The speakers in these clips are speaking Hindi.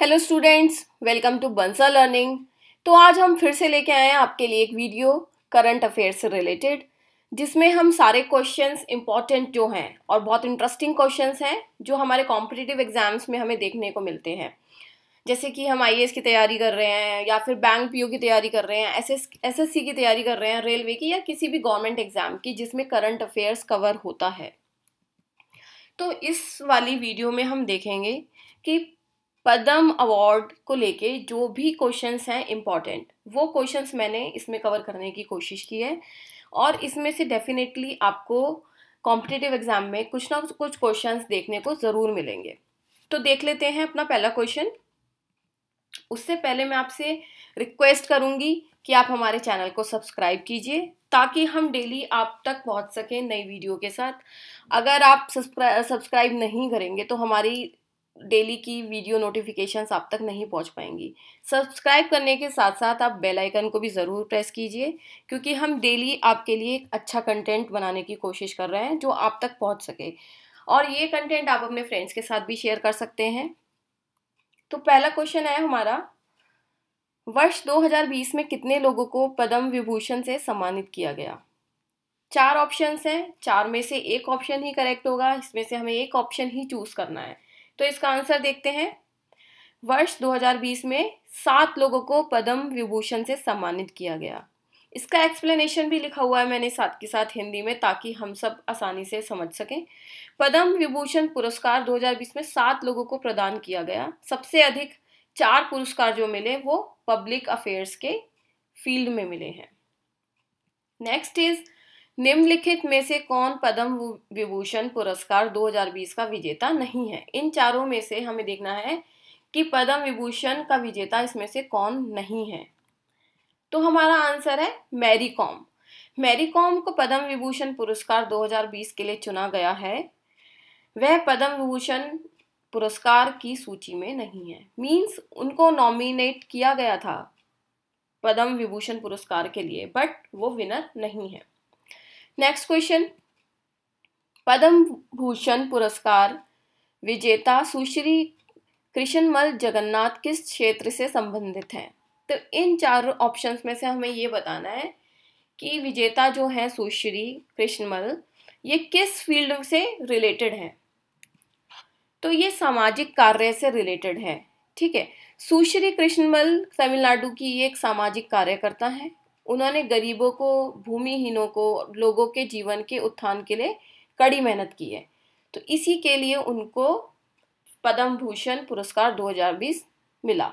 hello students welcome to Bansal learning तो आज हम फिर से लेके आए हैं आपके लिए एक वीडियो करंट अफेयर से रिलेटेड जिसमें हम सारे क्वेश्चंस इंपॉर्टेंट जो हैं और बहुत इंटरेस्टिंग क्वेश्चंस हैं जो हमारे कॉम्पिटिटिव एग्जाम्स में हमें देखने को मिलते हैं जैसे कि हम आई की तैयारी कर रहे हैं या फिर बैंक पी की तैयारी कर रहे हैं एस एस की तैयारी कर रहे हैं रेलवे की या किसी भी गवर्नमेंट एग्ज़ाम की जिसमें करंट अफेयर्स कवर होता है तो इस वाली वीडियो में हम देखेंगे कि पद्म अवार्ड को लेके जो भी क्वेश्चंस हैं इम्पॉर्टेंट वो क्वेश्चंस मैंने इसमें कवर करने की कोशिश की है और इसमें से डेफिनेटली आपको कॉम्पिटिटिव एग्जाम में कुछ ना कुछ क्वेश्चंस देखने को ज़रूर मिलेंगे तो देख लेते हैं अपना पहला क्वेश्चन उससे पहले मैं आपसे रिक्वेस्ट करूंगी कि आप हमारे चैनल को सब्सक्राइब कीजिए ताकि हम डेली आप तक पहुंच सकें नई वीडियो के साथ अगर आप सब्सक्राइब नहीं करेंगे तो हमारी डेली की वीडियो नोटिफिकेशंस आप तक नहीं पहुंच पाएंगी सब्सक्राइब करने के साथ साथ आप बेल आइकन को भी ज़रूर प्रेस कीजिए क्योंकि हम डेली आपके लिए एक अच्छा कंटेंट बनाने की कोशिश कर रहे हैं जो आप तक पहुंच सके और ये कंटेंट आप अपने फ्रेंड्स के साथ भी शेयर कर सकते हैं तो पहला क्वेश्चन है हमारा वर्ष 2020 में कितने लोगों को पद्म विभूषण से सम्मानित किया गया चार ऑप्शंस हैं चार में से एक ऑप्शन ही करेक्ट होगा इसमें से हमें एक ऑप्शन ही चूज़ करना है तो इसका आंसर देखते हैं वर्ष 2020 में सात लोगों को पद्म विभूषण से सम्मानित किया गया इसका एक्सप्लेनेशन भी लिखा हुआ है मैंने साथ के साथ हिंदी में ताकि हम सब आसानी से समझ सकें पद्म विभूषण पुरस्कार 2020 में सात लोगों को प्रदान किया गया सबसे अधिक चार पुरस्कार जो मिले वो पब्लिक अफेयर्स के फील्ड में मिले हैं नेक्स्ट इज निम्नलिखित में से कौन पद्म विभूषण पुरस्कार 2020 का विजेता नहीं है इन चारों में से हमें देखना है कि पद्म विभूषण का विजेता इसमें से कौन नहीं है तो हमारा आंसर है मैरी कॉम मैरी कॉम को पद्म विभूषण पुरस्कार 2020 के लिए चुना गया है वह पद्म विभूषण पुरस्कार की सूची में नहीं है मीन्स उनको नॉमिनेट किया गया था पद्म विभूषण पुरस्कार के लिए बट वो विनर नहीं है नेक्स्ट क्वेश्चन पद्म भूषण पुरस्कार विजेता सुश्री कृष्णमल जगन्नाथ किस क्षेत्र से संबंधित हैं तो इन चार ऑप्शंस में से हमें ये बताना है कि विजेता जो है सुश्री कृष्णमल ये किस फील्ड से रिलेटेड हैं तो ये सामाजिक कार्य से रिलेटेड है ठीक है सुश्री कृष्णमल तमिलनाडु की एक सामाजिक कार्यकर्ता हैं उन्होंने गरीबों को भूमिहीनों को लोगों के जीवन के उत्थान के लिए कड़ी मेहनत की है तो इसी के लिए उनको पद्म भूषण पुरस्कार 2020 मिला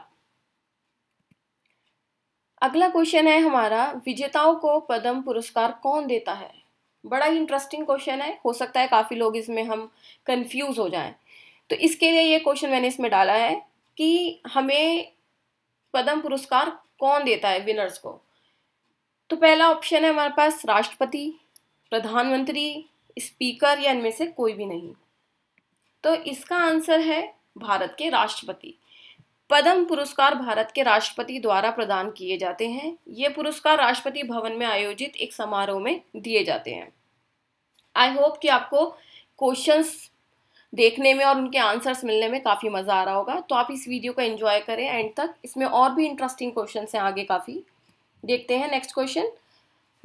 अगला क्वेश्चन है हमारा विजेताओं को पद्म पुरस्कार कौन देता है बड़ा ही इंटरेस्टिंग क्वेश्चन है हो सकता है काफ़ी लोग इसमें हम कंफ्यूज हो जाएं तो इसके लिए ये क्वेश्चन मैंने इसमें डाला है कि हमें पद्म पुरस्कार कौन देता है विनर्स को तो पहला ऑप्शन है हमारे पास राष्ट्रपति प्रधानमंत्री स्पीकर या इनमें से कोई भी नहीं तो इसका आंसर है भारत के राष्ट्रपति पद्म पुरस्कार भारत के राष्ट्रपति द्वारा प्रदान किए जाते हैं ये पुरस्कार राष्ट्रपति भवन में आयोजित एक समारोह में दिए जाते हैं आई होप कि आपको क्वेश्चंस देखने में और उनके आंसर्स मिलने में काफ़ी मज़ा आ रहा होगा तो आप इस वीडियो को एंजॉय करें एंड तक इसमें और भी इंटरेस्टिंग क्वेश्चन हैं आगे काफ़ी देखते हैं नेक्स्ट क्वेश्चन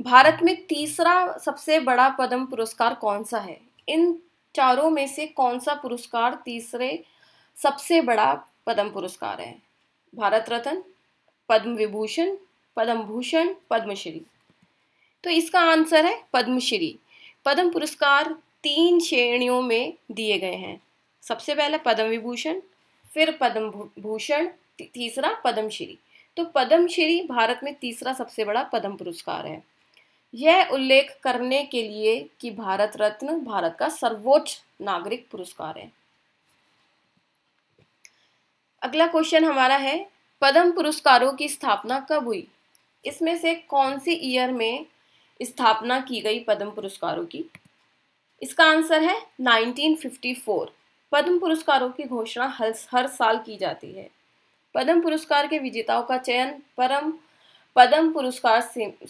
भारत में तीसरा सबसे बड़ा पद्म पुरस्कार कौन सा है इन चारों में से कौन सा पुरस्कार तीसरे सबसे बड़ा पद्म पुरस्कार है भारत रत्न पद्म विभूषण पद्म भूषण पद्मश्री तो इसका आंसर है पद्मश्री पद्म पुरस्कार तीन श्रेणियों में दिए गए हैं सबसे पहले पद्म विभूषण फिर पद्म भूषण तीसरा पद्मश्री तो पद्मश्री भारत में तीसरा सबसे बड़ा पद्म पुरस्कार है यह उल्लेख करने के लिए कि भारत रत्न भारत का सर्वोच्च नागरिक पुरस्कार है अगला क्वेश्चन हमारा है पद्म पुरस्कारों की स्थापना कब हुई इसमें से कौन सी ईयर में स्थापना की गई पद्म पुरस्कारों की इसका आंसर है 1954 पद्म पुरस्कारों की घोषणा हर हर साल की जाती है पद्म पुरस्कार के विजेताओं का चयन परम पद्म पुरस्कार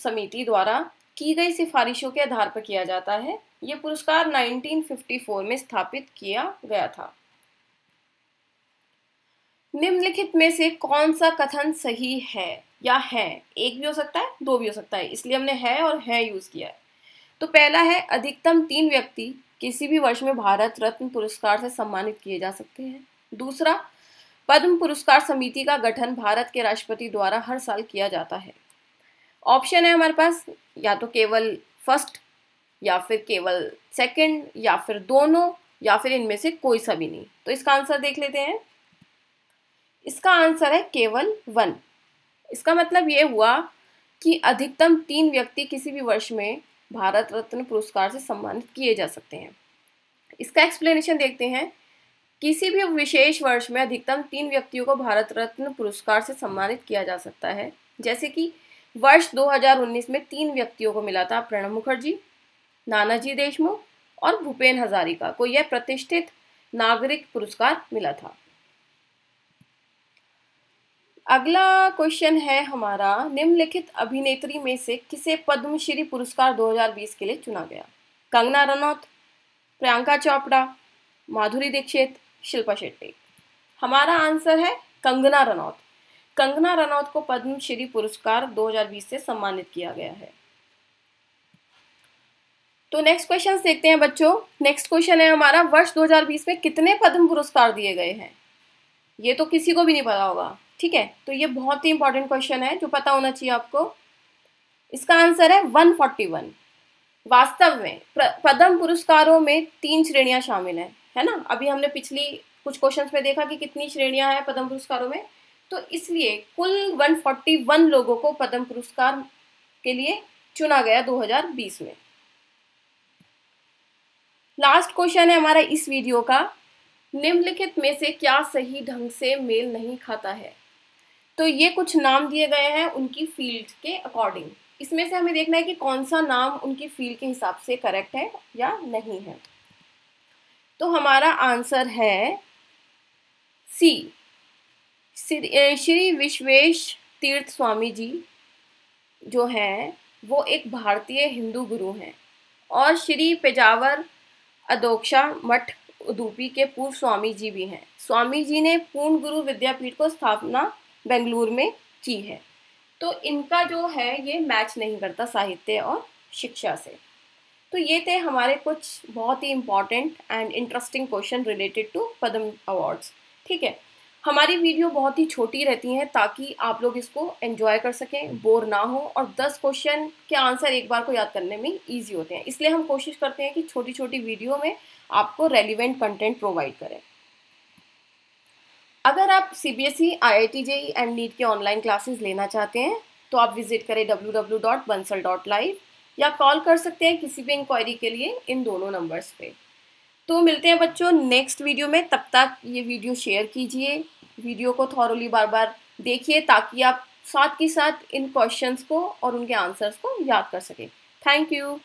समिति द्वारा की गई सिफारिशों के आधार पर किया जाता है ये पुरस्कार 1954 में स्थापित किया गया था निम्नलिखित में से कौन सा कथन सही है या है एक भी हो सकता है दो भी हो सकता है इसलिए हमने है और है यूज किया है तो पहला है अधिकतम तीन व्यक्ति किसी भी वर्ष में भारत रत्न पुरस्कार से सम्मानित किए जा सकते हैं दूसरा पद्म पुरस्कार समिति का गठन भारत के राष्ट्रपति द्वारा हर साल किया जाता है ऑप्शन है हमारे पास या तो केवल फर्स्ट या फिर केवल सेकंड या फिर दोनों या फिर इनमें से कोई सा भी नहीं तो इसका आंसर देख लेते हैं इसका आंसर है केवल वन इसका मतलब ये हुआ कि अधिकतम तीन व्यक्ति किसी भी वर्ष में भारत रत्न पुरस्कार से सम्मानित किए जा सकते हैं इसका एक्सप्लेनेशन देखते हैं किसी भी विशेष वर्ष में अधिकतम तीन व्यक्तियों को भारत रत्न पुरस्कार से सम्मानित किया जा सकता है जैसे कि वर्ष 2019 में तीन व्यक्तियों को मिला था प्रणब मुखर्जी नानाजी देशमुख और भूपेन हजारिका को यह प्रतिष्ठित नागरिक पुरस्कार मिला था अगला क्वेश्चन है हमारा निम्नलिखित अभिनेत्री में से किसे पद्मश्री पुरस्कार 2020 के लिए चुना गया कंगना रनौत प्रियंका चोपड़ा माधुरी दीक्षित शिल्पा शेट्टी हमारा आंसर है कंगना रनौत कंगना रनौत को पद्मश्री पुरस्कार 2020 से सम्मानित किया गया है तो नेक्स्ट क्वेश्चन देखते हैं बच्चों नेक्स्ट क्वेश्चन है हमारा वर्ष 2020 में कितने पद्म पुरस्कार दिए गए हैं ये तो किसी को भी नहीं पता होगा ठीक है तो ये बहुत ही इंपॉर्टेंट क्वेश्चन है जो पता होना चाहिए आपको इसका आंसर है 141 वास्तव में पद्म पुरस्कारों में तीन श्रेणियां शामिल हैं है ना अभी हमने पिछली कुछ क्वेश्चन में देखा कि कितनी श्रेणियां हैं पद्म पुरस्कारों में तो इसलिए कुल 141 लोगों को पद्म पुरस्कार के लिए चुना गया 2020 में लास्ट क्वेश्चन है हमारा इस वीडियो का निम्नलिखित में से क्या सही ढंग से मेल नहीं खाता है तो ये कुछ नाम दिए गए हैं उनकी फील्ड के अकॉर्डिंग इसमें से हमें देखना है कि कौन सा नाम उनकी फील्ड के हिसाब से करेक्ट है या नहीं है तो हमारा आंसर है सी श्री विश्वेश तीर्थ स्वामी जी जो हैं वो एक भारतीय हिंदू गुरु हैं और श्री पेजावर अदोक्षा मठ उदूपी के पूर्व स्वामी जी भी हैं स्वामी जी ने पूर्ण गुरु विद्यापीठ को स्थापना बेंगलुरु में की है तो इनका जो है ये मैच नहीं करता साहित्य और शिक्षा से तो ये थे हमारे कुछ बहुत ही important and interesting question related to Padma awards ठीक है हमारी वीडियो बहुत ही छोटी रहती हैं ताकि आप लोग इसको एंजॉय कर सकें बोर ना हो और 10 क्वेश्चन के आंसर एक बार को याद करने में इजी होते हैं इसलिए हम कोशिश करते हैं कि छोटी छोटी वीडियो में आपको रेलिवेंट कंटेंट प्रोवाइड करें अगर आप C B S E I I T J and NEET के ऑनलाइन क्लासेस लेना चाहते हैं तो आप विजिट करें W W dot Bansal dot live या कॉल कर सकते हैं किसी भी इंक्वायरी के लिए इन दोनों नंबर्स पे तो मिलते हैं बच्चों नेक्स्ट वीडियो में तब तक ये वीडियो शेयर कीजिए वीडियो को थॉरली बार बार देखिए ताकि आप साथ के साथ इन क्वेश्चंस को और उनके आंसर्स को याद कर सकें थैंक यू